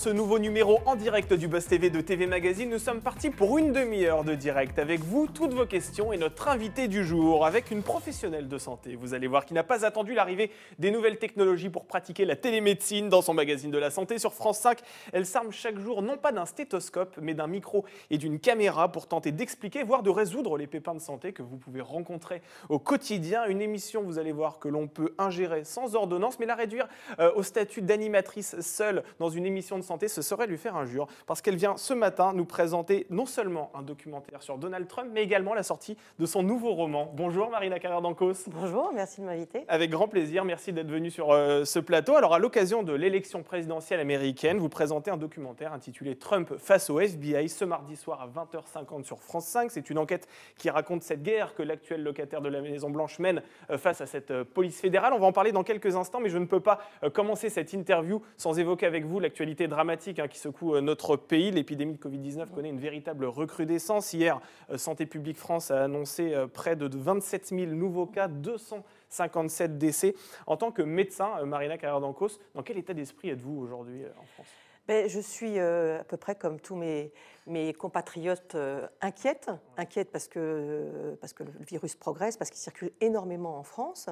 ce nouveau numéro en direct du Buzz TV de TV Magazine. Nous sommes partis pour une demi-heure de direct avec vous, toutes vos questions et notre invité du jour avec une professionnelle de santé. Vous allez voir qui n'a pas attendu l'arrivée des nouvelles technologies pour pratiquer la télémédecine dans son magazine de la santé sur France 5. Elle s'arme chaque jour non pas d'un stéthoscope mais d'un micro et d'une caméra pour tenter d'expliquer voire de résoudre les pépins de santé que vous pouvez rencontrer au quotidien. Une émission, vous allez voir que l'on peut ingérer sans ordonnance mais la réduire euh, au statut d'animatrice seule dans une émission de ce serait lui faire injure, parce qu'elle vient ce matin nous présenter non seulement un documentaire sur Donald Trump, mais également la sortie de son nouveau roman. Bonjour Marina Carrère-Dancos. Bonjour, merci de m'inviter. Avec grand plaisir, merci d'être venue sur euh, ce plateau. Alors à l'occasion de l'élection présidentielle américaine, vous présentez un documentaire intitulé Trump face au FBI ce mardi soir à 20h50 sur France 5. C'est une enquête qui raconte cette guerre que l'actuel locataire de la Maison-Blanche mène euh, face à cette euh, police fédérale. On va en parler dans quelques instants, mais je ne peux pas commencer cette interview sans évoquer avec vous l'actualité dramatique dramatique hein, qui secoue euh, notre pays. L'épidémie de Covid-19 mm. connaît une véritable recrudescence. Hier, euh, Santé publique France a annoncé euh, près de 27 000 nouveaux cas, 257 décès. En tant que médecin, Marina Carrère-Dancos, dans quel état d'esprit êtes-vous aujourd'hui en France ben, je suis à peu près comme tous mes, mes compatriotes inquiète, inquiètes, inquiètes parce que, parce que le virus progresse, parce qu'il circule énormément en France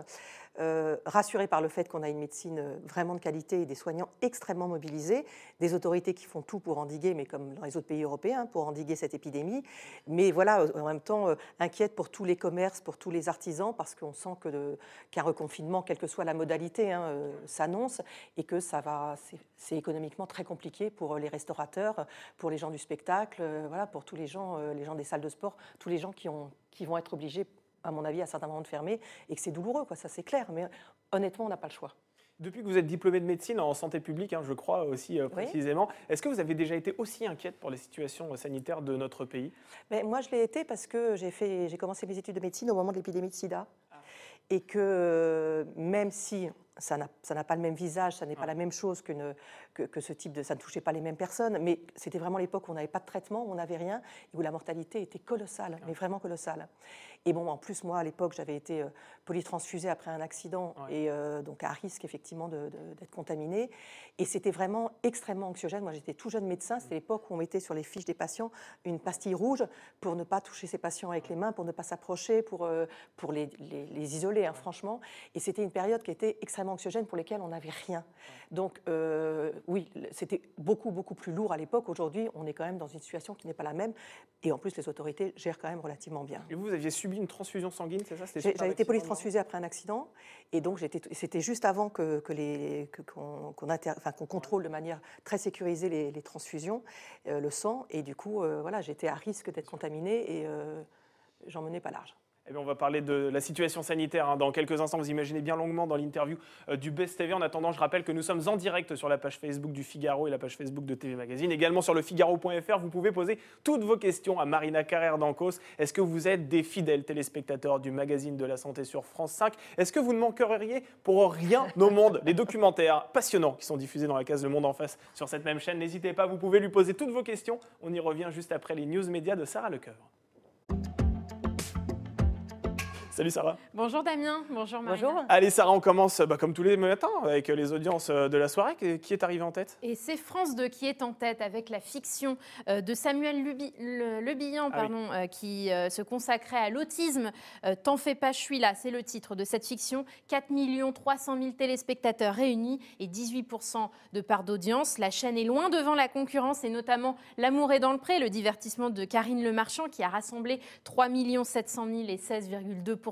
rassurée euh, rassurés par le fait qu'on a une médecine euh, vraiment de qualité et des soignants extrêmement mobilisés, des autorités qui font tout pour endiguer, mais comme dans les autres pays européens, pour endiguer cette épidémie. Mais voilà, euh, en même temps, inquiète pour tous les commerces, pour tous les artisans, parce qu'on sent qu'un reconfinement, quelle que soit la modalité, hein, s'annonce et que ça va, c'est économiquement très compliqué pour les restaurateurs, pour les gens du spectacle, voilà, pour tous les gens, les gens des salles de sport, tous les gens qui vont être obligés à mon avis, à certains moments de fermer, et que c'est douloureux, quoi, ça c'est clair. Mais honnêtement, on n'a pas le choix. Depuis que vous êtes diplômé de médecine en santé publique, hein, je crois aussi euh, précisément, est-ce que vous avez déjà été aussi inquiète pour les situations euh, sanitaires de notre pays Mais ben, Moi, je l'ai été parce que j'ai commencé mes études de médecine au moment de l'épidémie de sida. Ah. Et que euh, même si ça n'a pas le même visage, ça n'est pas ah. la même chose qu'une que, ce type de. Ça ne touchait pas les mêmes personnes, mais c'était vraiment l'époque où on n'avait pas de traitement, où on n'avait rien, et où la mortalité était colossale, ah. mais vraiment colossale. Et bon, en plus, moi, à l'époque, j'avais été euh, polytransfusée après un accident, et euh, donc à risque, effectivement, d'être contaminée. Et c'était vraiment extrêmement anxiogène. Moi, j'étais tout jeune médecin, mm. c'était l'époque où on mettait sur les fiches des patients une pastille rouge pour ne pas toucher ces patients avec les mains, pour ne pas s'approcher, pour, euh, pour les, les, isoler, hein, franchement. Et c'était une période qui était extrêmement anxiogène pour lesquelles on n'avait rien. Donc, oui, c'était beaucoup, beaucoup plus lourd à l'époque. Aujourd'hui, on est quand même dans une situation qui n'est pas la même. Et en plus, les autorités gèrent quand même relativement bien. Et vous, vous aviez subi une transfusion sanguine, c'est ça J'avais été polytransfusée après un accident. Et donc, c'était juste avant qu'on que qu'on contrôle de manière très sécurisée les, transfusions, euh, le sang. Et du coup, euh, voilà, j'étais à risque d'être contaminée et euh, j'en menais pas large. Eh on va parler de la situation sanitaire hein. dans quelques instants. Vous imaginez bien longuement dans l'interview euh, du Best TV. En attendant, je rappelle que nous sommes en direct sur la page Facebook du Figaro et la page Facebook de TV Magazine. Également sur le Figaro.fr, vous pouvez poser toutes vos questions à Marina Carrère d'Ancos. Est-ce que vous êtes des fidèles téléspectateurs du magazine de la santé sur France 5 Est-ce que vous ne manqueriez pour rien au monde les documentaires passionnants qui sont diffusés dans la case Le Monde en face sur cette même chaîne N'hésitez pas, vous pouvez lui poser toutes vos questions. On y revient juste après les news médias de Sarah Lecoeur. Salut Sarah. Bonjour Damien, bonjour Marie. Bonjour. Allez Sarah, on commence bah, comme tous les matins avec les audiences euh, de la soirée. Qui est arrivé en tête Et c'est France 2 qui est en tête avec la fiction euh, de Samuel Le, ah pardon, euh, qui se consacrait à l'autisme. T'en fais pas, je suis là, c'est le titre de cette fiction. 4 300 000 téléspectateurs réunis et 18% de part d'audience. La chaîne est loin devant la concurrence et notamment L'amour est dans le pré, le divertissement de Karine Le Marchand qui a rassemblé 3 700 000 et 16,2%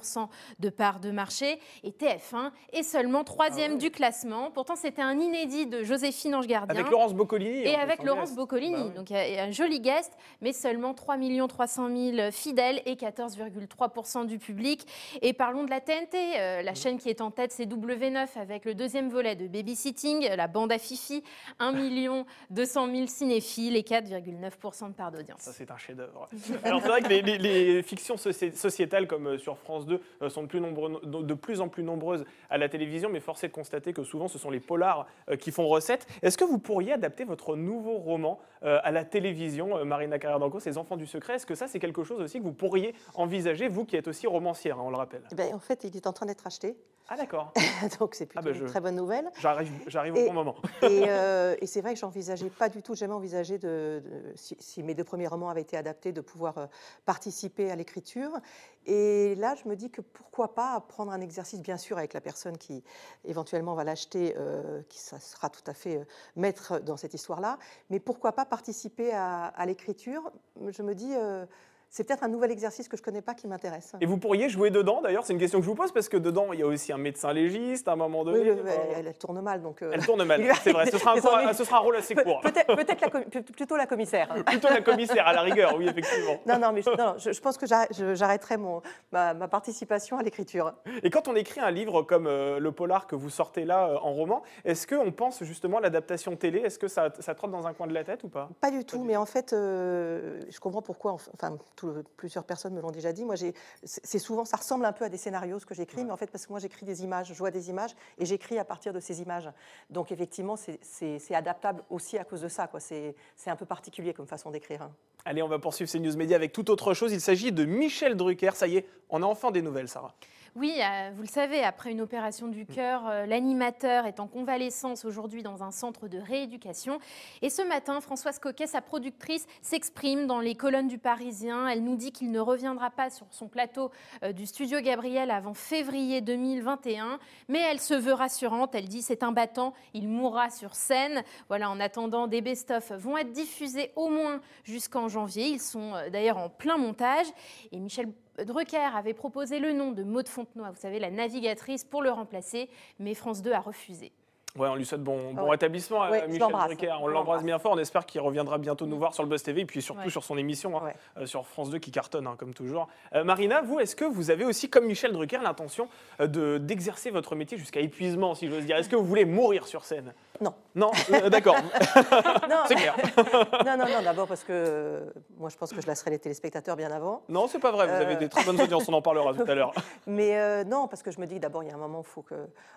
de part de marché. Et TF1 est seulement troisième ah du classement. Pourtant, c'était un inédit de Joséphine Angegardien Avec Laurence Boccolini. Et avec Laurence Boccolini. Bah donc, euh, un joli guest, mais seulement 3 300 000 fidèles et 14,3% du public. Et parlons de la TNT. Euh, la mmh. chaîne qui est en tête, c'est W9 avec le deuxième volet de Babysitting, la bande à Fifi, 1 200 000 cinéphiles et 4,9% de part d'audience. Ça, c'est un chef-d'œuvre. Alors, c'est vrai que les, les fictions sociétales comme euh, sur France euh, sont de plus, en plus nombreuses à la télévision, mais force est de constater que souvent ce sont les polars euh, qui font recette. Est-ce que vous pourriez adapter votre nouveau roman euh, à la télévision, Marina Carrère d'Anco, Enfants du Secret Est-ce que ça, c'est quelque chose aussi que vous pourriez envisager, vous qui êtes aussi romancière, hein, on le rappelle eh ben, En fait, il est en train d'être acheté. Ah d'accord. Donc c'est plutôt ah, ben, une très bonne nouvelle. J'arrive, au bon moment. Euh, et, c'est vrai que j'envisageais pas du tout, jamais envisagé de, si, mes deux premiers romans avaient été adaptés, de pouvoir euh, participer à l'écriture. Et là, je me dis que pourquoi pas prendre un exercice, bien sûr, avec la personne qui éventuellement va l'acheter, euh, qui ça sera tout à fait maître dans cette histoire-là, mais pourquoi pas participer à, à l'écriture Je me dis c'est peut-être un nouvel exercice que je ne connais pas qui m'intéresse. Et vous pourriez jouer dedans, d'ailleurs C'est une question que je vous pose, parce que dedans, il y a aussi un médecin légiste à un moment donné. Oui, euh, elle, tourne mal, donc... Euh, elle tourne mal, c'est vrai. Ce sera, un rôle assez court. peut-être plutôt la commissaire. plutôt la commissaire, à la rigueur, oui, effectivement. Non, non, mais je, pense que j'arrêterai ma, ma, participation à l'écriture. Et quand on écrit un livre comme euh, le polar que vous sortez là en roman, est-ce qu'on pense justement à l'adaptation télé Est-ce que ça, ça trotte dans un coin de la tête ou pas Pas du tout, mais en fait, je comprends pourquoi... Enfin, plusieurs personnes me l'ont déjà dit. Moi, c'est souvent, ça ressemble un peu à des scénarios ce que j'écris, mais en fait, parce que moi, j'écris des images, je vois des images et j'écris à partir de ces images. Donc, effectivement, c'est adaptable aussi à cause de ça. C'est un peu particulier comme façon d'écrire. Hein. Allez, on va poursuivre ces news médias avec toute autre chose. Il s'agit de Michel Drucker. Ça y est, on a enfin des nouvelles, Sarah. Oui, euh, vous le savez, après une opération du mm. cœur, euh, l'animateur est en convalescence aujourd'hui dans un centre de rééducation. Et ce matin, Françoise Coquet, sa productrice, s'exprime dans les colonnes du Parisien. Elle nous dit qu'il ne reviendra pas sur son plateau euh, du studio Gabriel avant février 2021. Mais elle se veut rassurante. Elle dit c'est un battant, il mourra sur scène. Voilà, en attendant, des best-of vont être diffusés au moins jusqu'en janvier. Ils sont d'ailleurs en plein montage. Et Michel Drucker avait proposé le nom de Maud Fontenoy, vous savez, la navigatrice, pour le remplacer, mais France 2 a refusé. Ouais, on lui souhaite bon, bon rétablissement à Michel Drucker. Hein. On l'embrasse bien fort. On espère qu'il reviendra bientôt nous mm. voir sur le Buzz TV et puis surtout sur son émission hein, euh, sur France 2 qui cartonne hein, comme toujours. Euh, Marina, vous, est-ce que vous avez aussi, comme Michel Drucker, l'intention euh, de d'exercer votre métier jusqu'à épuisement, si j'ose dire Est-ce que vous voulez mourir sur scène Non. Non, d'accord. c'est clair. non, non, non. D'abord parce que moi, je pense que je laisserai les téléspectateurs bien avant. Non, c'est pas vrai. Vous avez des très bonnes audiences. On en parlera tout à l'heure. Mais non, parce que je me dis d'abord, il y a un moment, il faut que,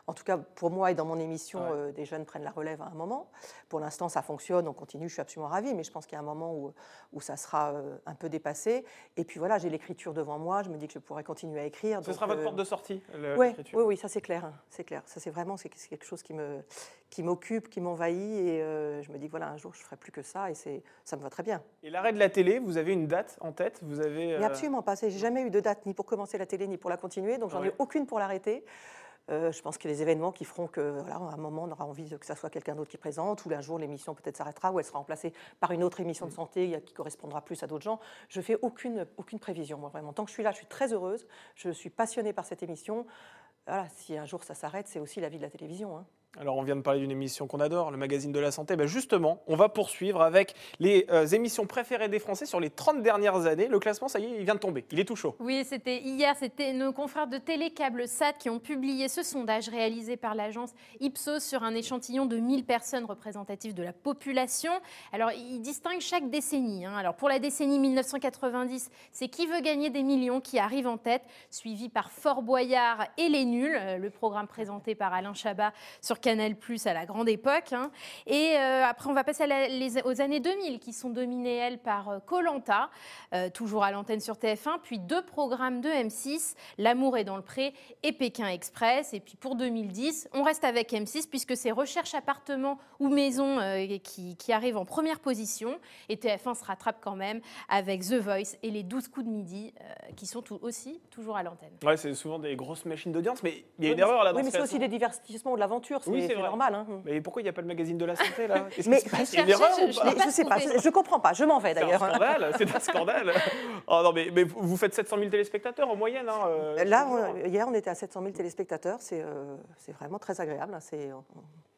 en tout cas pour moi et dans mon émission euh, des jeunes prennent la relève à un moment. Pour l'instant, ça fonctionne, on continue, je suis absolument ravie, mais je pense qu'il y a un moment où, ça sera euh, un peu dépassé. Et puis voilà, j'ai l'écriture devant moi, je me dis que je pourrais continuer à écrire. Ce sera votre euh, porte de sortie, l'écriture Oui, oui, ça c'est clair, hein, c'est clair. Ça c'est vraiment c'est quelque chose qui m'occupe, qui m'envahit, et je me dis que voilà, un jour je ne ferai plus que ça, et c'est ça me va très bien. Et l'arrêt de la télé, vous avez une date en tête Vous avez Absolument pas. J'ai jamais eu de date ni pour commencer la télé ni pour la continuer, donc j'en ai aucune pour l'arrêter. Euh, je pense qu'il y a des événements qui feront que, un moment, on aura envie que ça soit quelqu'un d'autre qui présente, ou un jour, l'émission peut-être s'arrêtera, ou elle sera remplacée par une autre émission de mm. santé qui correspondra plus à d'autres gens. Je fais aucune, aucune prévision, moi, vraiment. Tant que je suis là, je suis très heureuse, je suis passionnée par cette émission. si un jour ça s'arrête, c'est aussi la vie de la télévision. Hein. Alors on vient de parler d'une émission qu'on adore, le magazine de la santé. Ben justement, on va poursuivre avec les euh, émissions préférées des Français sur les 30 dernières années. Le classement, ça y est, il vient de tomber. Il est tout chaud. Oui, c'était hier, c'était nos confrères de Télécable SAT qui ont publié ce sondage réalisé par l'agence Ipsos sur un échantillon de 1000 personnes représentatives de la population. Alors ils distinguent chaque décennie. Hein. Alors pour la décennie 1990, c'est qui veut gagner des millions qui arrive en tête, suivi par Fort Boyard et les nuls, euh, le programme présenté par Alain Chabat sur Canal Plus à la grande époque. Hein. Et euh, après, on va passer à les, aux années 2000 qui sont dominées, elles, par euh, Colanta, euh, toujours à l'antenne sur TF1, puis deux programmes de M6, L'amour est dans le pré et Pékin Express. Et puis pour 2010, on reste avec M6 puisque c'est Recherche appartement ou maison qui, qui arrive en première position. Et TF1 se rattrape quand même avec The Voice et les 12 coups de midi qui sont aussi toujours à l'antenne. Ouais, c'est souvent des grosses machines d'audience, mais il y a une erreur là-dedans. Oui, mais c'est aussi des divertissements ou de l'aventure oui, c'est normal. Hein. Mais pourquoi il n'y a pas le magazine de la santé là Mais ce une erreur je, ne sais pas, je ne comprends pas, je m'en vais d'ailleurs. C'est un scandale, c'est un scandale. Oh, non, mais, vous faites 700 000 téléspectateurs en moyenne. Hein, euh, là, hier, on était à 700 000 téléspectateurs, euh, c'est vraiment très agréable. Hein,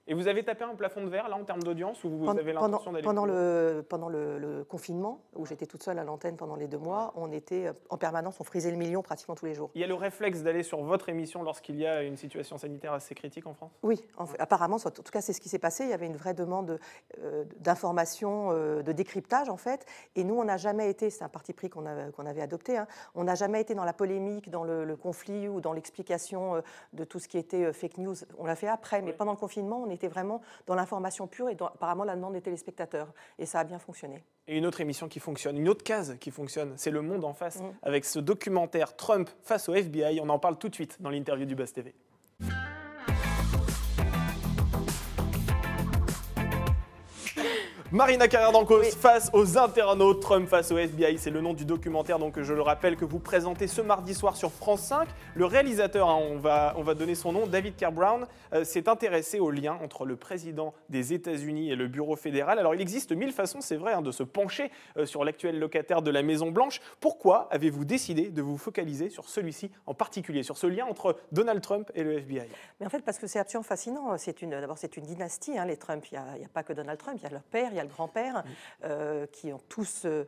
et vous avez tapé un plafond de verre, là, en termes d'audience, ou vous avez l'intention d'aller pendant, le, pendant le, confinement, où j'étais toute seule à l'antenne pendant les deux mois, on était euh, en permanence, on frisait le million pratiquement tous les jours. Il y a le réflexe d'aller sur votre émission lorsqu'il y a une situation sanitaire assez critique en France Oui, apparemment, en tout cas, c'est ce qui s'est passé. Il y avait une vraie demande euh, d'information, euh, de décryptage, en fait. Et nous, on n'a jamais été, c'est un parti pris qu'on qu'on avait adopté, hein, on n'a jamais été dans la polémique, dans le, conflit ou dans l'explication de tout ce qui était fake news. On l'a fait après, mais pendant le confinement, on était vraiment dans l'information pure et apparemment la demande des téléspectateurs. Et ça a bien fonctionné. Et une autre émission qui fonctionne, une autre case qui fonctionne, c'est Le Monde en face, mm. avec ce documentaire Trump face au FBI. On en parle tout de suite dans l'interview du Buzz TV. Marina Carrère d'Ancos face aux internautes, Trump face au FBI, c'est le nom du documentaire donc je le rappelle que vous présentez ce mardi soir sur France 5. Le réalisateur, hein, on, va, on va donner son nom, David Kerr Brown, euh, s'est intéressé au lien entre le président des États-Unis et le bureau fédéral. Alors il existe mille façons, c'est vrai, hein, de se pencher euh, sur l'actuel locataire de la Maison Blanche. Pourquoi avez-vous décidé de vous focaliser sur celui-ci en particulier, sur ce lien entre Donald Trump et le FBI Mais en fait parce que c'est absolument fascinant. C'est une, d'abord c'est une dynastie, hein, les Trump. Il n'y a, a, pas que Donald Trump, il y a leur père, il le grand-père, euh, qui ont tous euh,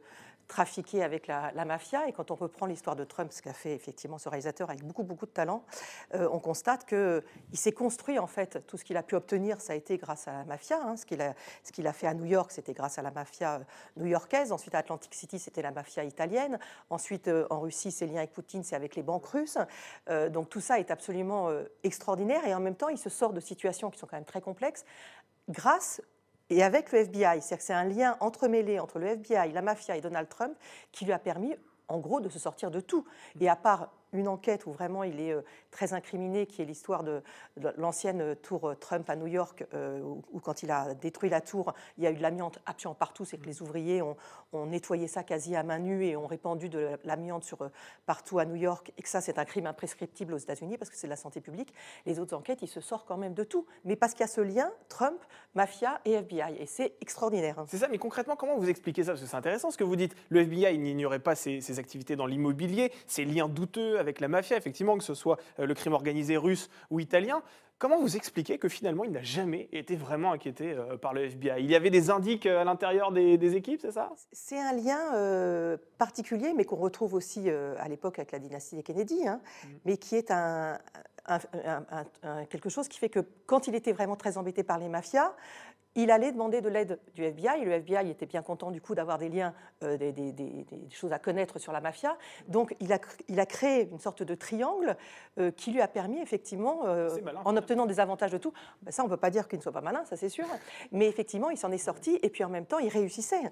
trafiqué avec la, mafia. Et quand on reprend l'histoire de Trump, ce qu'a fait effectivement ce réalisateur avec beaucoup, beaucoup de talent, euh, on constate qu'il s'est construit en fait. Tout ce qu'il a pu obtenir, ça a été grâce à la mafia. Hein. Ce qu'il a, qu'il a, fait à New York, c'était grâce à la mafia new-yorkaise. Ensuite, à Atlantic City, c'était la mafia italienne. Ensuite, en Russie, ses liens avec Poutine, c'est avec les banques russes. donc tout ça est absolument extraordinaire. Et en même temps, il se sort de situations qui sont quand même très complexes grâce et avec le FBI. C'est-à-dire que c'est un lien entremêlé entre le FBI, la mafia et Donald Trump qui lui a permis en gros, de se sortir de tout. Et à part une enquête où vraiment il est euh, très incriminé, qui est l'histoire de, l'ancienne euh, tour euh, Trump à New York, où, quand il a détruit la tour, il y a eu de l'amiante absolument partout. C'est que les ouvriers ont, nettoyé ça quasi à main nue et ont répandu de l'amiante partout à New York, et que ça c'est un crime imprescriptible aux États-Unis parce que c'est de la santé publique. Les autres enquêtes, il se sort quand même de tout, mais parce qu'il y a ce lien Trump, mafia et FBI, et c'est extraordinaire. Hein. C'est ça, mais concrètement, comment vous expliquez ça Parce que c'est intéressant ce que vous dites. Le FBI n'ignorait pas ses, ses activités dans l'immobilier, ses liens douteux avec la mafia, effectivement, que ce soit euh, le crime organisé russe ou italien. Comment vous expliquez que finalement, il n'a jamais été vraiment inquiété euh, par le FBI Il y avait des indices euh, à l'intérieur des, équipes, c'est ça C'est un lien particulier, mais qu'on retrouve aussi à l'époque avec la dynastie des Kennedy, hein, mm. mais qui est quelque chose qui fait que quand il était vraiment très embêté par les mafias, il allait demander de l'aide du FBI. Le FBI était bien content du coup d'avoir des liens, euh, des, choses à connaître sur la mafia. Donc il a, créé une sorte de triangle euh, qui lui a permis effectivement, euh, en obtenant des avantages de tout, bah, ça on ne peut pas dire qu'il ne soit pas malin, ça c'est sûr, mais effectivement il s'en est sorti et puis en même temps il réussissait.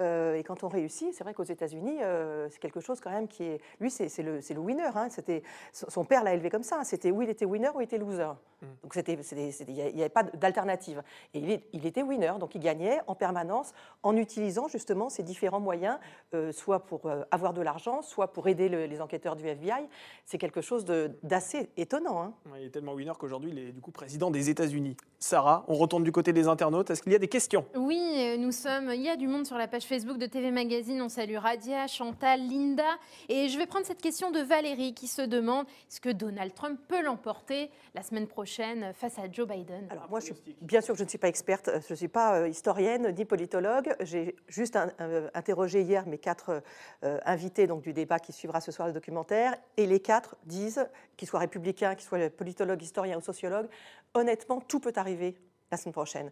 Euh, et quand on réussit, c'est vrai qu'aux États-Unis, euh, c'est quelque chose quand même qui est. Lui, c'est le, le, winner. Hein. C'était son père l'a élevé comme ça. C'était où il était winner ou il était loser. Mm. Donc c'était, il n'y avait pas d'alternative. Et il, était winner, donc il gagnait en permanence en utilisant justement ces différents moyens, euh, soit pour avoir de l'argent, soit pour aider les enquêteurs du FBI. C'est quelque chose d'assez étonnant. Hein. Il est tellement winner qu'aujourd'hui, il est du coup président des États-Unis. Sarah, on retourne du côté des internautes. Est-ce qu'il y a des questions Oui, nous sommes. Il y a du monde sur sur la page Facebook de TV Magazine. On salue Radia, Chantal, Linda. Et je vais prendre cette question de Valérie qui se demande est-ce que Donald Trump peut l'emporter la semaine prochaine face à Joe Biden Alors, moi, je, bien sûr que je ne suis pas experte. Euh, je ne suis pas euh, historienne ni politologue. J'ai juste euh, interrogé hier mes quatre invités donc, du débat qui suivra ce soir le documentaire. Et les quatre disent, qu'ils soient républicains, qu'ils soient politologues, historiens ou sociologues, honnêtement, tout peut arriver la semaine prochaine.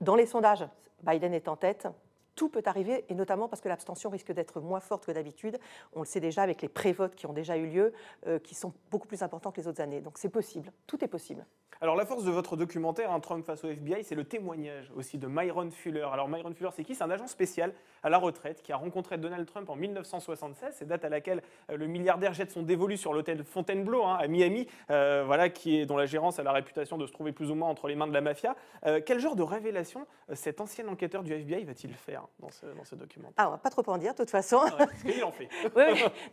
Dans les sondages, Biden est en tête, tout peut arriver, et notamment parce que l'abstention risque d'être moins forte que d'habitude. On le sait déjà avec les prévotes qui ont déjà eu lieu, euh, qui sont beaucoup plus importants que les autres années. Donc c'est possible, tout est possible. Alors la force de votre documentaire, un Trump face au FBI, c'est le témoignage aussi de Myron Fuller. Alors Myron Fuller, c'est qui C'est un agent spécial à la retraite, qui a rencontré Donald Trump en 1976, c'est date à laquelle euh, le milliardaire jette son dévolu sur l'hôtel Fontainebleau hein, à Miami, euh, voilà, qui est, dont la gérance a la réputation de se trouver plus ou moins entre les mains de la mafia. Euh, quel genre de révélation cet ancien enquêteur du FBI va-t-il faire dans ce, dans ce document Ah, va pas trop en dire, de toute façon. Ah il en fait.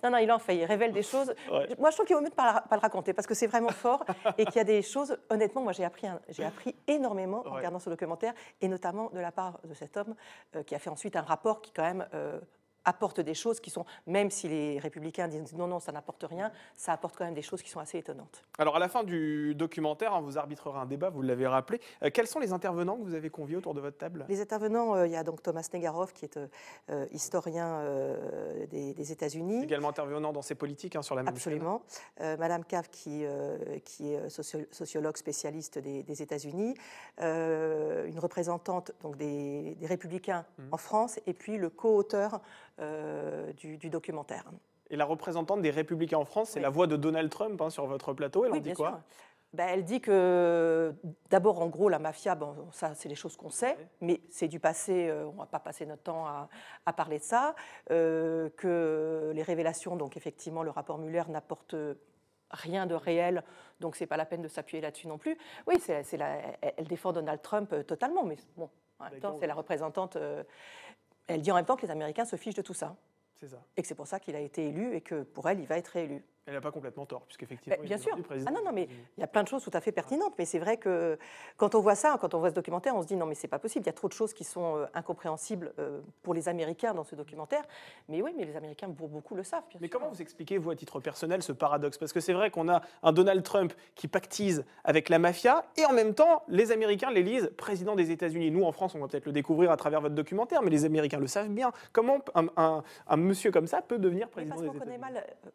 Non, non, il en fait, il révèle des choses. Moi, je trouve qu'il vaut mieux ne pas, le raconter, parce que c'est vraiment fort et qu'il y a des choses, honnêtement, moi, j'ai appris, j'ai appris énormément en regardant ce documentaire, et notamment de la part de cet homme qui a fait ensuite un rapport qui quand même euh, apporte des choses qui sont, même si les républicains disent non, non, ça n'apporte rien, ça apporte quand même des choses qui sont assez étonnantes. Alors à la fin du documentaire, on hein, vous arbitrerez un débat, vous l'avez rappelé. Euh, quels sont les intervenants que vous avez conviés autour de votre table Les intervenants, euh, il y a donc Thomas Negaroff qui est euh, historien des, États-Unis. Également intervenant dans ses politiques hein, sur la même Absolument. Madame Cave qui, qui est sociologue spécialiste des, États-Unis, une représentante donc, des, républicains mmh. en France, et puis le co-auteur euh, du, documentaire. Et la représentante des Républicains en France, c'est la voix de Donald Trump hein, sur votre plateau. Elle en dit quoi ben, Elle dit que, d'abord, en gros, la mafia, bon, ça, c'est les choses qu'on sait, mais c'est du passé, euh, on ne va pas passer notre temps à, parler de ça. Euh, que les révélations, donc effectivement, le rapport Muller n'apporte rien de réel, donc c'est pas la peine de s'appuyer là-dessus non plus. Oui, c'est, elle défend Donald Trump totalement, mais bon, en même temps, c'est la représentante. Elle dit en même temps que les Américains se fichent de tout ça. Et que c'est pour ça qu'il a été élu et que pour elle, il va être réélu. Elle n'a pas complètement tort, puisqu'effectivement, bah, bien il y a sûr. Ah non, non, mais il y a plein de choses tout à fait pertinentes. Mais c'est vrai que quand on voit ça, quand on voit ce documentaire, on se dit non, mais c'est pas possible. Il y a trop de choses qui sont euh, incompréhensibles euh, pour les Américains dans ce documentaire. Mais oui, mais les Américains, beaucoup, le savent. mais comment vous expliquez, vous, à titre personnel, ce paradoxe Parce que c'est vrai qu'on a un Donald Trump qui pactise avec la mafia, et en même temps, les Américains l'élisent président des États-Unis. Nous, en France, on va peut-être le découvrir à travers votre documentaire, mais les Américains le savent bien. Comment un, monsieur comme ça peut devenir président des États-Unis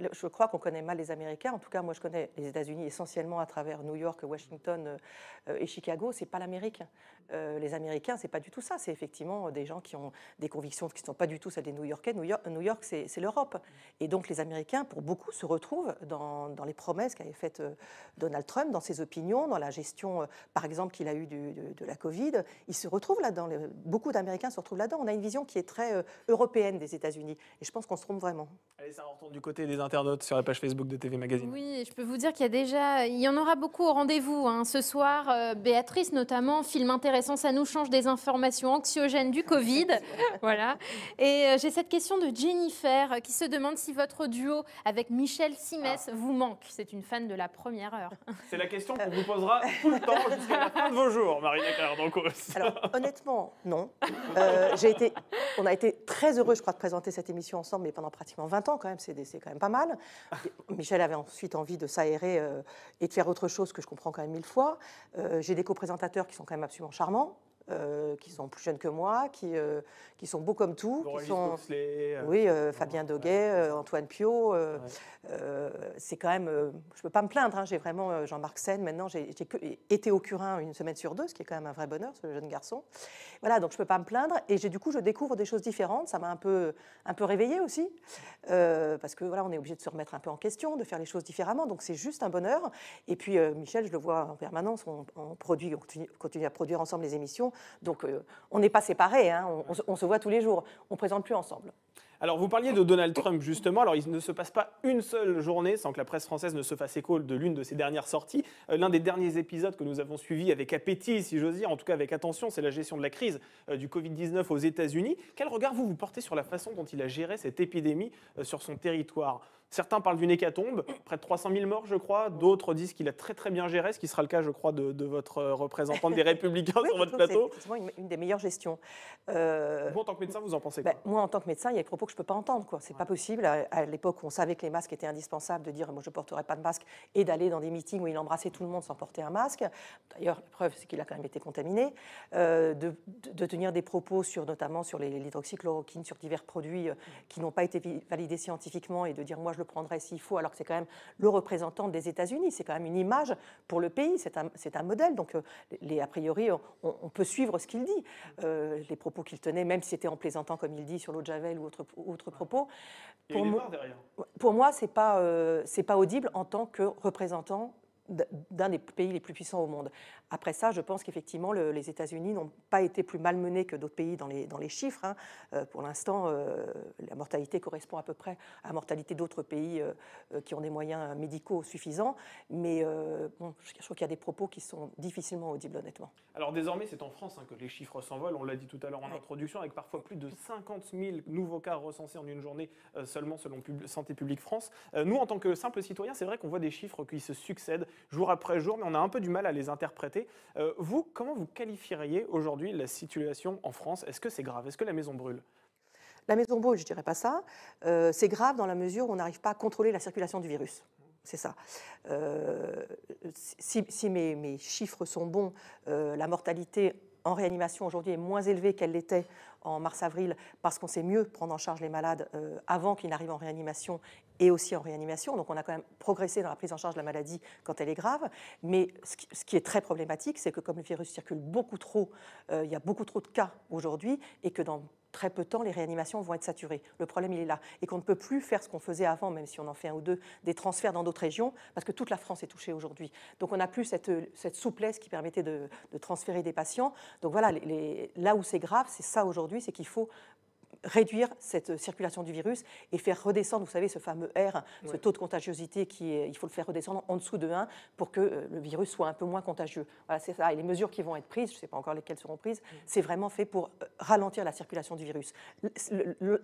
euh, Je crois qu'on connaît mal les Américains. En tout cas, moi, je connais les États-Unis essentiellement à travers New York, Washington euh, euh, et Chicago. C'est pas l'Amérique. Euh, les Américains, c'est pas du tout ça. C'est effectivement des gens qui ont des convictions qui ne sont pas du tout celles des New-Yorkais. New York, c'est l'Europe. Et donc, les Américains, pour beaucoup, se retrouvent dans, dans les promesses qu'avait faites Donald Trump, dans ses opinions, dans la gestion, par exemple, qu'il a eue de, la Covid. Ils se retrouvent là-dedans. Beaucoup d'Américains se retrouvent là-dedans. On a une vision qui est très européenne des États-unis. Et je pense qu'on se trompe vraiment. Allez, ça retourne du côté des internautes sur la page Facebook de TV Magazine. Oui, je peux vous dire qu'il y a déjà, il y en aura beaucoup au rendez-vous. Hein. Ce soir, euh, Béatrice notamment, film intéressant, ça nous change des informations anxiogènes du Covid. voilà. Et euh, j'ai cette question de Jennifer euh, qui se demande si votre duo avec Michel Simès ah. vous manque. C'est une fan de la première heure. C'est la question qu'on vous posera tout le temps jusqu'à la fin de vos jours, Marine Alors, honnêtement, non. été, on a été très heureux, je crois, de présenter cette émission ensemble, mais pendant pratiquement 20 ans quand même, c'est quand même pas mal. Michel avait ensuite envie de s'aérer euh, et de faire autre chose que je comprends quand même mille fois. Euh, j'ai des co-présentateurs qui sont quand même absolument charmants. Euh, qui sont plus jeunes que moi, qui, euh, qui sont beaux comme tout, qui sont euh, oui, Fabien Doguet, Antoine Pio. c'est quand même, je peux pas me plaindre. Hein, j'ai vraiment Jean-Marc Seine. Maintenant, j'ai été au Curin une semaine sur deux, ce qui est quand même un vrai bonheur, ce jeune garçon. Voilà, donc je peux pas me plaindre. Et j'ai du coup, je découvre des choses différentes. Ça m'a un peu, un peu réveillée aussi, parce que voilà, on est obligé de se remettre un peu en question, de faire les choses différemment. Donc c'est juste un bonheur. Et puis Michel, je le vois en permanence. On, produit, continue à produire ensemble les émissions. Donc euh, on n'est pas séparés, hein. on, se voit tous les jours, on ne présente plus ensemble. Alors vous parliez de Donald Trump justement, alors il ne se passe pas une seule journée sans que la presse française ne se fasse écho de l'une de ses dernières sorties. Euh, l'un des derniers épisodes que nous avons suivi avec appétit, si j'ose dire, en tout cas avec attention, c'est la gestion de la crise euh, du Covid-19 aux États-Unis. Quel regard vous vous portez sur la façon dont il a géré cette épidémie sur son territoire Certains parlent d'une hécatombe, près de 300 000 morts, je crois. D'autres disent qu'il a très très bien géré, ce qui sera le cas, je crois, de, votre euh, représentante des Républicains sur votre plateau. C'est une, une, des meilleures gestions. Euh, vous, en tant que médecin, vous en pensez bah, quoi Moi, en tant que médecin, il y a des propos que je ne peux pas entendre. Ce n'est pas possible. À, l'époque on savait que les masques étaient indispensables, de dire moi je ne porterai pas de masque et d'aller dans des meetings où il embrassait tout le monde sans porter un masque. D'ailleurs, la preuve, c'est qu'il a quand même été contaminé. Euh, de, tenir des propos sur, notamment sur l'hydroxychloroquine, sur divers produits euh, mm. qui n'ont pas été validés scientifiquement et de dire moi je prendrait s'il faut, alors que c'est quand même le représentant des États-Unis. C'est quand même une image pour le pays, c'est un, un, modèle. Donc, euh, les, a priori, on, peut suivre ce qu'il dit, euh, les propos qu'il tenait, même si c'était en plaisantant, comme il dit, sur l'eau de Javel ou autre, propos. pour, moi, c'est pas, euh, c'est pas audible en tant que représentant d'un des pays les plus puissants au monde. Après ça, je pense qu'effectivement, les États-Unis n'ont pas été plus malmenés que d'autres pays dans les, dans les chiffres. Hein. Euh, pour l'instant, euh, la mortalité correspond à peu près à la mortalité d'autres pays euh, qui ont des moyens médicaux suffisants. Mais bon, je, trouve qu'il y a des propos qui sont difficilement audibles, honnêtement. Alors désormais, c'est en France hein, que les chiffres s'envolent. On l'a dit tout à l'heure en introduction, avec parfois plus de 50 000 nouveaux cas recensés en une journée seulement selon Santé publique France. nous, en tant que simples citoyens, c'est vrai qu'on voit des chiffres qui se succèdent jour après jour, mais on a un peu du mal à les interpréter. Euh, vous, comment vous qualifieriez aujourd'hui la situation en France Est-ce que c'est grave Est-ce que la maison brûle La maison brûle, je dirais pas ça. Euh, c'est grave dans la mesure où on n'arrive pas à contrôler la circulation du virus c'est ça. Euh, si, mes, chiffres sont bons, la mortalité en réanimation aujourd'hui est moins élevée qu'elle l'était en mars-avril parce qu'on sait mieux prendre en charge les malades euh, avant qu'ils n'arrivent en réanimation et aussi en réanimation. Donc on a quand même progressé dans la prise en charge de la maladie quand elle est grave. Mais ce qui est très problématique, c'est que comme le virus circule beaucoup trop, euh, il y a beaucoup trop de cas aujourd'hui et que dans très peu de temps, les réanimations vont être saturées. Le problème, il est là. Et qu'on ne peut plus faire ce qu'on faisait avant, même si on en fait un ou deux, des transferts dans d'autres régions, parce que toute la France est touchée aujourd'hui. Donc on n'a plus cette, euh, souplesse qui permettait de, transférer des patients. Donc voilà, là où c'est grave, c'est ça aujourd'hui, c'est qu'il faut réduire cette circulation du virus et faire redescendre, vous savez, ce fameux R, ce taux de contagiosité qui il faut le faire redescendre en dessous de 1 pour que euh, le virus soit un peu moins contagieux. Voilà, c'est ça. Et les mesures qui vont être prises, je ne sais pas encore lesquelles seront prises, mm. c'est vraiment fait pour euh, ralentir la circulation du virus.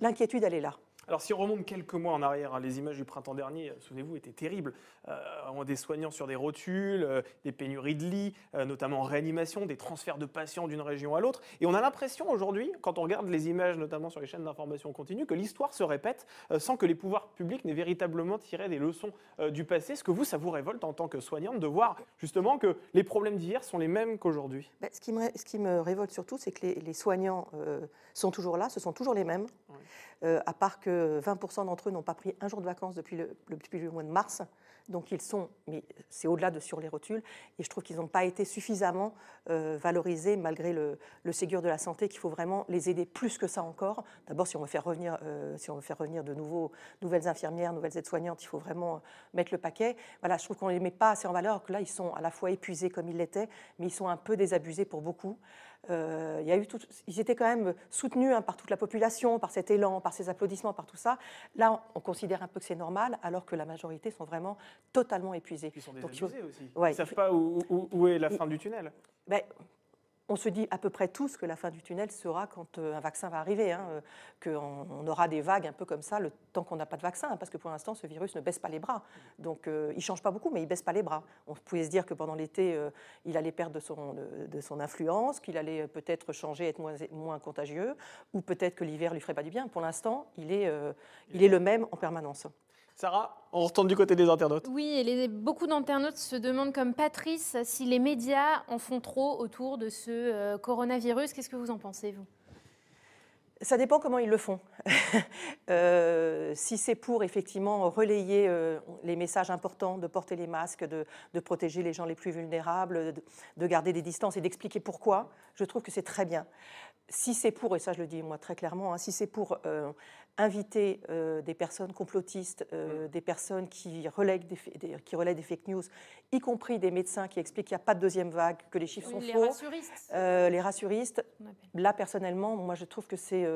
L'inquiétude, elle est là. Alors si on remonte quelques mois en arrière, hein, les images du printemps dernier, euh, souvenez-vous, étaient terribles. Euh, des soignants sur des rotules, euh, des pénuries de lits, notamment en réanimation, des transferts de patients d'une région à l'autre. Et on a l'impression aujourd'hui, quand on regarde les images, notamment sur les chaînes d'information continue, que l'histoire se répète sans que les pouvoirs publics n'aient véritablement tiré des leçons du passé. Est-ce que vous, ça vous révolte en tant que soignante de voir justement que les problèmes d'hier sont les mêmes qu'aujourd'hui bah, ce, ce, qui me révolte surtout, c'est que les, soignants sont toujours là, ce sont toujours les mêmes. Euh, à part que 20% d'entre eux n'ont pas pris un jour de vacances depuis le, mois de mars. Donc ils sont, mais c'est au-delà de sur les rotules, et je trouve qu'ils n'ont pas été suffisamment euh, valorisés malgré le, Ségur de la santé, qu'il faut vraiment les aider plus que ça encore. D'abord, si on veut faire revenir, euh, si on veut faire revenir de nouveaux, nouvelles infirmières, nouvelles aides-soignantes, il faut vraiment mettre le paquet. je trouve qu'on ne les met pas assez en valeur, que là ils sont à la fois épuisés comme ils l'étaient, mais ils sont un peu désabusés pour beaucoup. Euh, il y a eu ils étaient quand même soutenus hein, par toute la population, par cet élan, par ces applaudissements, par tout ça. Là, on, considère un peu que c'est normal, alors que la majorité sont vraiment totalement épuisés. Ils sont Donc, aussi. ils ne savent pas où, est la fin du tunnel. Ben, on se dit à peu près tous que la fin du tunnel sera quand euh, un vaccin va arriver, hein, euh, qu'on aura des vagues un peu comme ça le temps qu'on n'a pas de vaccin, hein, parce que pour l'instant, ce virus ne baisse pas les bras. Donc, euh, il ne change pas beaucoup, mais il ne baisse pas les bras. On pouvait se dire que pendant l'été, il allait perdre de son, influence, qu'il allait peut-être changer, être moins, contagieux, ou peut-être que l'hiver lui ferait pas du bien. Pour l'instant, il, il est le même en permanence. Sarah, on retourne du côté des internautes. Oui, et les, beaucoup d'internautes se demandent, comme Patrice, si les médias en font trop autour de ce euh, coronavirus. Qu'est-ce que vous en pensez, vous ça dépend comment ils le font. Euh, si c'est pour effectivement relayer euh, les messages importants de porter les masques, de, protéger les gens les plus vulnérables, de, garder des distances et d'expliquer pourquoi, je trouve que c'est très bien. Si c'est pour, et ça je le dis moi très clairement, hein, si c'est pour inviter euh, des personnes complotistes, euh, mm. des personnes qui relèguent des, qui relaient des fake news, y compris des médecins qui expliquent qu'il n'y a pas de deuxième vague, que les chiffres sont les faux. Rassuristes. Euh, les rassuristes. Là, personnellement, moi, je trouve que c'est...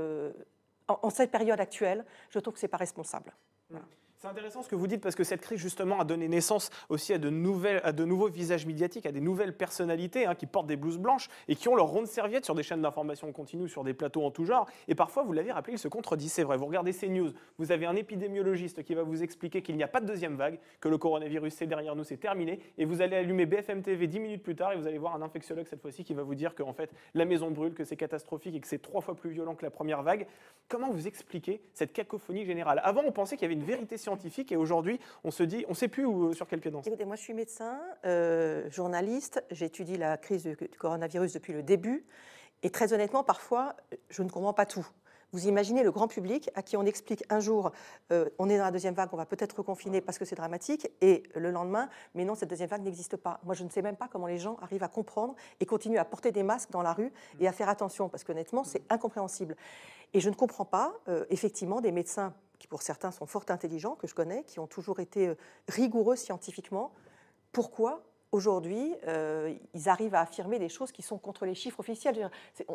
En, cette période actuelle, je trouve que c'est pas responsable. Mm. C'est intéressant ce que vous dites parce que cette crise justement a donné naissance aussi à de, nouvelles, à de nouveaux visages médiatiques, à des nouvelles personnalités hein, qui portent des blouses blanches et qui ont leur ronde serviette sur des chaînes d'information continue, sur des plateaux en tout genre. Et parfois, vous l'avez rappelé, ils se contredisent, c'est vrai. Vous regardez ces news, vous avez un épidémiologiste qui va vous expliquer qu'il n'y a pas de deuxième vague, que le coronavirus c'est derrière nous, c'est terminé. Et vous allez allumer BFM TV 10 minutes plus tard et vous allez voir un infectiologue cette fois-ci qui va vous dire que en fait la maison brûle, que c'est catastrophique et que c'est trois fois plus violent que la première vague. Comment vous expliquez cette cacophonie générale Avant, on pensait qu'il y avait une vérité scientifique. Et aujourd'hui, on se dit, on ne sait plus sur quel pied danser. Écoutez, moi, je suis médecin, euh, journaliste. J'étudie la crise du, coronavirus depuis le début. Et très honnêtement, parfois, je ne comprends pas tout. Vous imaginez le grand public à qui on explique un jour, euh, on est dans la deuxième vague, on va peut-être reconfiner parce que c'est dramatique, et le lendemain, mais non, cette deuxième vague n'existe pas. Moi, je ne sais même pas comment les gens arrivent à comprendre et continuent à porter des masques dans la rue et à faire attention, parce qu'honnêtement, c'est incompréhensible. Et je ne comprends pas, euh, effectivement, des médecins qui pour certains sont fort intelligents, que je connais, qui ont toujours été euh, rigoureux scientifiquement, pourquoi aujourd'hui, euh, ils arrivent à affirmer des choses qui sont contre les chiffres officiels.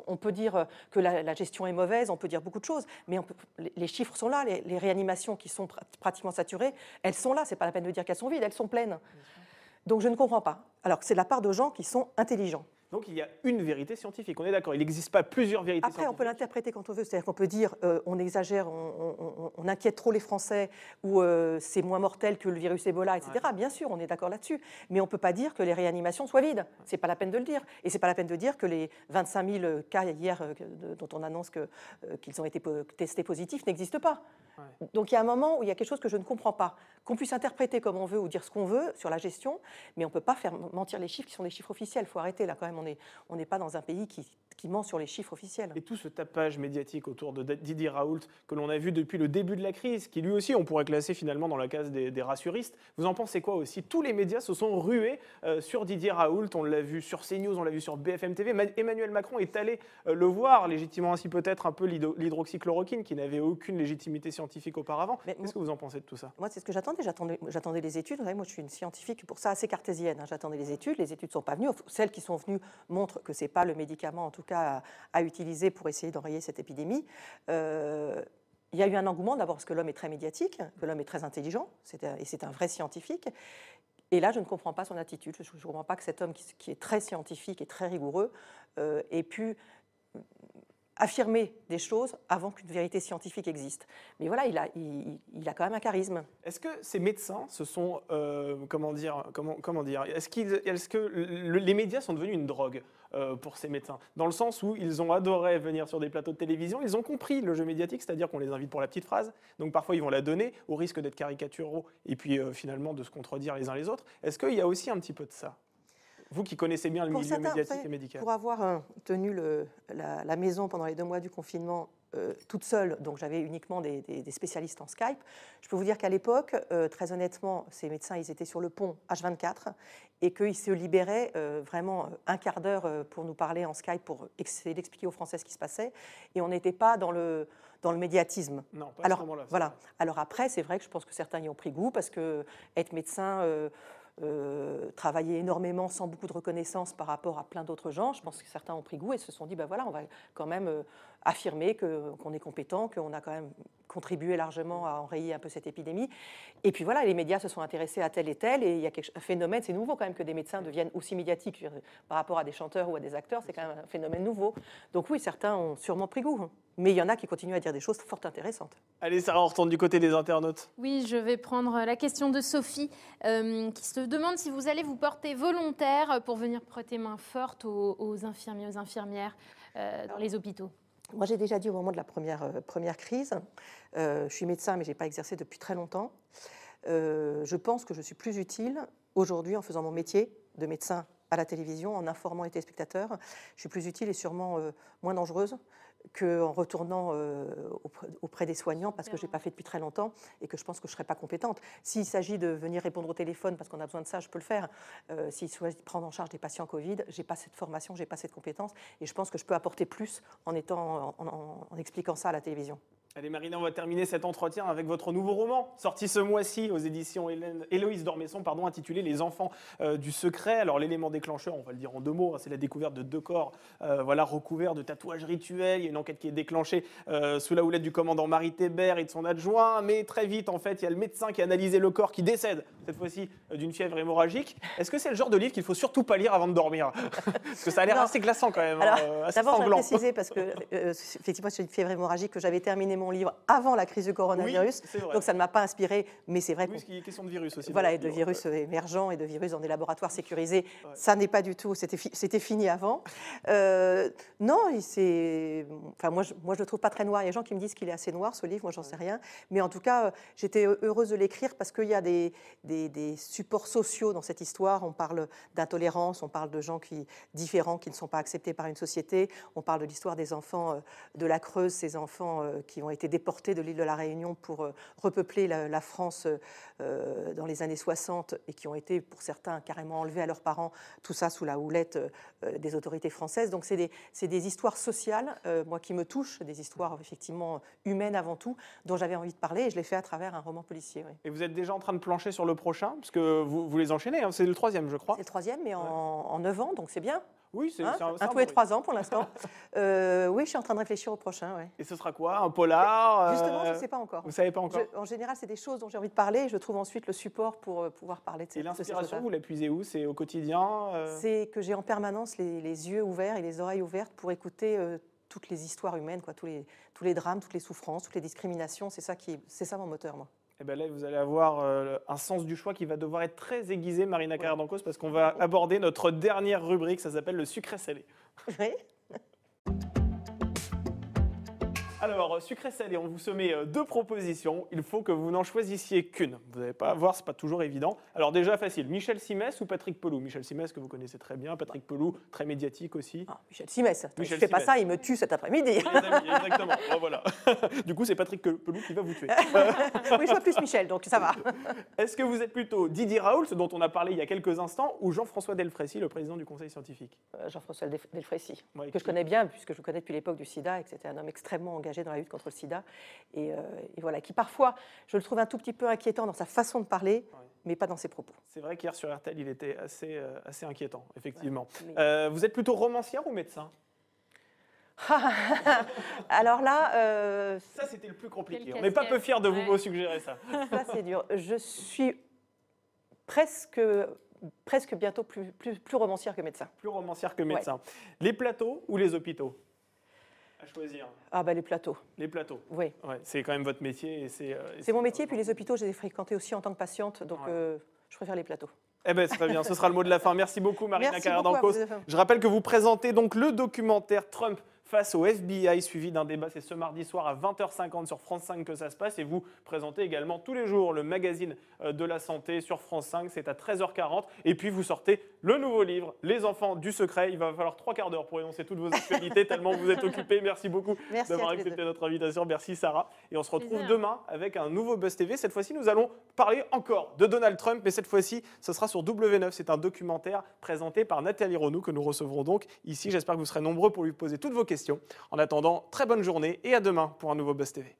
On peut dire euh, que la, gestion est mauvaise, on peut dire beaucoup de choses, mais les chiffres sont là, les, réanimations qui sont pratiquement saturées, elles sont là, c'est pas la peine de dire qu'elles sont vides, elles sont pleines. Donc je ne comprends pas. Alors que c'est de la part de gens qui sont intelligents. Donc il y a une vérité scientifique, on est d'accord. Il n'existe pas plusieurs vérités Après, on peut l'interpréter quand on veut, c'est-à-dire qu'on peut dire euh, on exagère, on, inquiète trop les Français, ou euh, c'est moins mortel que le virus Ebola, etc. Bien sûr, on est d'accord là-dessus. Mais on ne peut pas dire que les réanimations soient vides. Ce n'est pas la peine de le dire. Et ce n'est pas la peine de dire que les 25 000 cas hier euh, dont on annonce qu'ils ont été testés positifs n'existent pas. Donc il y a un moment où il y a quelque chose que je ne comprends pas. Qu'on puisse interpréter comme on veut ou dire ce qu'on veut sur la gestion, mais on ne peut pas faire mentir les chiffres qui sont des chiffres officiels. Il faut arrêter là quand même on n'est on pas dans un pays qui ment sur les chiffres officiels. Et tout ce tapage médiatique autour de Didier Raoult que l'on a vu depuis le début de la crise, qui lui aussi on pourrait classer finalement dans la case des, rassuristes, vous en pensez quoi aussi Tous les médias se sont rués euh, sur Didier Raoult, on l'a vu sur CNews, on l'a vu sur BFM TV, Emmanuel Macron est allé euh, le voir, légitimement, ainsi peut-être un peu l'hydroxychloroquine qui n'avait aucune légitimité scientifique auparavant. Qu'est-ce que vous en pensez de tout ça Moi c'est ce que j'attendais, j'attendais les études, vous savez, moi je suis une scientifique pour ça assez cartésienne, hein. j'attendais les études, les études ne sont pas venues, celles qui sont venues montre que ce n'est pas le médicament, en tout cas, à, utiliser pour essayer d'enrayer cette épidémie. Euh, il y a eu un engouement d'abord parce que l'homme est très médiatique, que l'homme est très intelligent, et c'est un vrai scientifique. Et là, je ne comprends pas son attitude. Je ne comprends pas que cet homme qui, est très scientifique et très rigoureux euh, ait pu affirmer des choses avant qu'une vérité scientifique existe. Mais voilà, il a, il, a quand même un charisme. Est-ce que ces médecins se sont, euh, comment dire, comment, comment dire, est-ce que les médias sont devenus une drogue euh, pour ces médecins Dans le sens où ils ont adoré venir sur des plateaux de télévision, ils ont compris le jeu médiatique, c'est-à-dire qu'on les invite pour la petite phrase, donc parfois ils vont la donner au risque d'être caricaturaux et puis euh, finalement de se contredire les uns les autres. Est-ce qu'il y a aussi un petit peu de ça vous qui connaissez bien le milieu médiatique et médical. Pour avoir euh, tenu le, la, maison pendant les deux mois du confinement euh, toute seule, donc j'avais uniquement des, spécialistes en Skype, je peux vous dire qu'à l'époque, euh, très honnêtement, ces médecins, ils étaient sur le pont H24 et qu'ils se libéraient vraiment un quart d'heure pour nous parler en Skype, pour essayer d'expliquer aux Français ce qui se passait. Et on n'était pas dans le dans le médiatisme. Non, Alors, là Voilà. Alors après, c'est vrai que je pense que certains y ont pris goût parce que être médecin, euh, travailler travaillé énormément sans beaucoup de reconnaissance par rapport à plein d'autres gens. Je pense que certains ont pris goût et se sont dit, ben voilà, on va quand même euh, affirmer qu'on est compétent, qu'on a quand même contribuer largement à enrayer un peu cette épidémie. Et puis voilà, les médias se sont intéressés à tel et tel, et il y a un phénomène, c'est nouveau quand même que des médecins deviennent aussi médiatiques par rapport à des chanteurs ou à des acteurs, c'est quand même un phénomène nouveau. Donc oui, certains ont sûrement pris goût. Hein. Mais il y en a qui continuent à dire des choses fort intéressantes. Allez, Sarah, on retourne du côté des internautes. Oui, je vais prendre euh, la question de Sophie, euh, qui se demande si vous allez vous porter volontaire pour venir prêter main forte aux, infirmiers et aux infirmières euh, dans les hôpitaux. Moi, j'ai déjà dit au moment de la première, euh, crise, euh, je suis médecin, mais je n'ai pas exercé depuis très longtemps. Euh, je pense que je suis plus utile aujourd'hui en faisant mon métier de médecin à la télévision, en informant les téléspectateurs. Je suis plus utile et sûrement moins dangereuse qu'en retournant euh, auprès des soignants, parce que je n'ai pas fait depuis très longtemps et que je pense que je ne serai pas compétente. S'il s'agit de venir répondre au téléphone parce qu'on a besoin de ça, je peux le faire. Euh, s'il s'agit prendre en charge des patients Covid, je n'ai pas cette formation, je n'ai pas cette compétence et je pense que je peux apporter plus en, en expliquant ça à la télévision. Allez Marina, on va terminer cet entretien avec votre nouveau roman, sorti ce mois-ci aux éditions Hélène, Héloïse Dormesson, pardon, intitulé Les enfants euh, du secret. Alors l'élément déclencheur, on va le dire en deux mots, hein, c'est la découverte de deux corps euh, voilà, recouverts de tatouages rituels. Il y a une enquête qui est déclenchée euh, sous la houlette du commandant Marie Thébert et de son adjoint. Mais très vite, en fait, il y a le médecin qui a analysé le corps qui décède, cette fois-ci, d'une fièvre hémorragique. Est-ce que c'est le genre de livre qu'il faut surtout pas lire avant de dormir Parce que ça a l'air assez glaçant quand même, hein, Alors, D'abord, je préciser, parce que effectivement, c'est une fièvre hémorragique que j'avais terminée mon livre avant la crise du coronavirus. donc ça ne m'a pas inspiré, mais c'est vrai. Oui, qu'il question de virus aussi. Voilà, et de virus émergents et de virus dans des laboratoires sécurisés. Ça n'est pas du tout, c'était fini avant. Euh, non, c'est. Enfin, moi je, moi, je le trouve pas très noir. Il y a des gens qui me disent qu'il est assez noir, ce livre, moi, j'en sais rien. Mais en tout cas, euh, j'étais heureuse de l'écrire parce qu'il y a des, des, supports sociaux dans cette histoire. On parle d'intolérance, on parle de gens qui, différents qui ne sont pas acceptés par une société, on parle de l'histoire des enfants euh, de la Creuse, ces enfants euh, qui ont ont été déportés de l'île de la Réunion pour euh, repeupler la, France euh, dans les années 60 et qui ont été, pour certains, carrément enlevés à leurs parents, tout ça sous la houlette euh, des autorités françaises. Donc c'est des, des, histoires sociales, moi, qui me touchent, des histoires effectivement humaines avant tout, dont j'avais envie de parler et je l'ai fait à travers un roman policier. Et vous êtes déjà en train de plancher sur le prochain, parce que vous, les enchaînez, hein. c'est le troisième, je crois. C'est le troisième, mais en, neuf ans, donc c'est bien. Oui, hein c'est un, tous trois ans pour l'instant. Euh, oui, je suis en train de réfléchir au prochain. Et ce sera quoi Un polar euh Justement, je ne sais pas encore. Vous savez pas encore En général, c'est des choses dont j'ai envie de parler. Et je trouve ensuite le support pour euh, pouvoir parler de ces, et choses. Et l'inspiration, vous la où C'est au quotidien C'est que j'ai en permanence les, yeux ouverts et les oreilles ouvertes pour écouter. toutes les histoires humaines, quoi, tous, les, tous les drames, toutes les souffrances, toutes les discriminations, c'est ça, qui, c'est ça mon moteur, moi. Et eh bien là, vous allez avoir euh, un sens du choix qui va devoir être très aiguisé, Marina Carrère d'Ancos, parce qu'on va aborder notre dernière rubrique, ça s'appelle le sucré salé. Oui. Alors, euh, sucré et on vous soumet euh, deux propositions. Il faut que vous n'en choisissiez qu'une. Vous n'allez pas voir, c'est pas toujours évident. Alors déjà facile, Michel Simès ou Patrick Pelou Michel Simès que vous connaissez très bien, Patrick Pelou très médiatique aussi. Ah, Michel Simès. Je ne fais pas ça, il me tue cet après-midi. Exactement. voilà. du coup, c'est Patrick Pelou qui va vous tuer. oui, je vois plus Michel, donc ça va. Est-ce que vous êtes plutôt Didier Raoult, dont on a parlé il y a quelques instants, ou Jean-François Delfrécy, le président du Conseil scientifique euh, Jean-François Delfrécy, que je connais bien puisque je le connais depuis l'époque du SIDA et que c'était un homme extrêmement dans la lutte contre le sida. Euh, et, voilà, qui parfois, je le trouve un tout petit peu inquiétant dans sa façon de parler. Mais pas dans ses propos. C'est vrai qu'hier sur RTL, il était assez, euh, assez inquiétant, effectivement. Euh, vous êtes plutôt romancière ou médecin Alors là. ça, c'était le plus compliqué. On n'est pas peu fiers de vous, suggérer ça. ça, c'est dur. Je suis presque, presque bientôt plus, plus, romancière que médecin. Plus romancière que médecin. Les plateaux ou les hôpitaux à choisir Ah ben les plateaux. Les plateaux. Oui. c'est quand même votre métier et c'est. Euh, mon métier, puis les hôpitaux, j'ai les ai aussi en tant que patiente, donc euh, je préfère les plateaux. Eh ben, c'est très bien, ce sera le mot de la fin. Merci beaucoup, Marina Carrère-Dancos. Je rappelle que vous présentez donc le documentaire Trump face au FBI, suivi d'un débat. C'est ce mardi soir à 20h50 sur France 5 que ça se passe. Et vous présentez également tous les jours le magazine euh, de la santé sur France 5. C'est à 13h40. Et puis vous sortez le nouveau livre, Les enfants du secret. Il va falloir trois quarts d'heure pour énoncer toutes vos actualités, tellement vous êtes occupés. Merci beaucoup d'avoir accepté notre invitation. Merci Sarah. Et on se retrouve demain avec un nouveau Buzz TV. Cette fois-ci, nous allons parler encore de Donald Trump, mais cette fois-ci, ce sera sur W9. C'est un documentaire présenté par Nathalie Ronoux que nous recevrons donc ici. J'espère que vous serez nombreux pour lui poser toutes vos questions. En attendant, très bonne journée et à demain pour un nouveau Buzz TV.